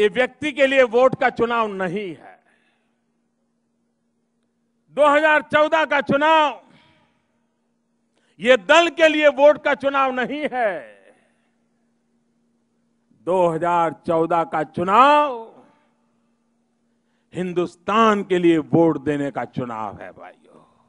ये व्यक्ति के लिए वोट का चुनाव नहीं है 2014 का चुनाव ये दल के लिए वोट का चुनाव नहीं है 2014 का चुनाव हिंदुस्तान के लिए वोट देने का चुनाव है भाइयों